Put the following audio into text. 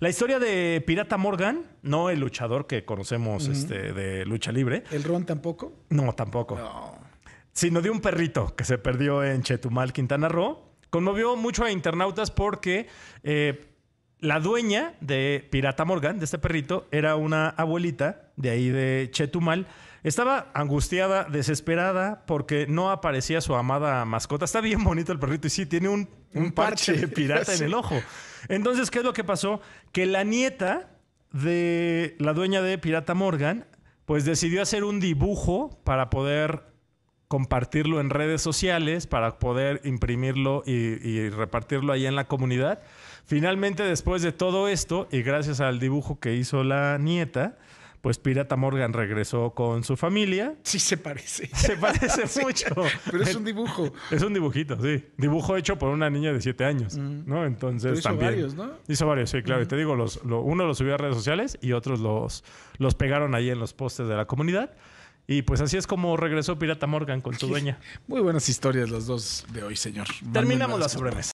La historia de Pirata Morgan, no el luchador que conocemos este, de lucha libre. ¿El Ron tampoco? No, tampoco. No. Sino de un perrito que se perdió en Chetumal, Quintana Roo. Conmovió mucho a internautas porque eh, la dueña de Pirata Morgan, de este perrito, era una abuelita de ahí de Chetumal estaba angustiada, desesperada, porque no aparecía su amada mascota. Está bien bonito el perrito y sí, tiene un, parche, de pirata en el ojo. Entonces, ¿qué es lo que pasó? Que la nieta de la dueña de Pirata Morgan, pues decidió hacer un dibujo para poder compartirlo en redes sociales, para poder imprimirlo y, y repartirlo ahí en la comunidad. Finalmente, después de todo esto, y gracias al dibujo que hizo la nieta, pues Pirata Morgan regresó con su familia. Sí, se parece. Se parece mucho. Pero es un dibujo. Es un dibujito, sí. Dibujo hecho por una niña de siete años, mm. ¿no? Entonces hizo varios, ¿no? Hizo varios, sí, claro. Y mm. te digo, los, lo, uno los subió a redes sociales y otros los, los pegaron ahí en los postes de la comunidad. Y pues así es como regresó Pirata Morgan con su dueña. Muy buenas historias las dos de hoy, señor. Terminamos la sobremesa.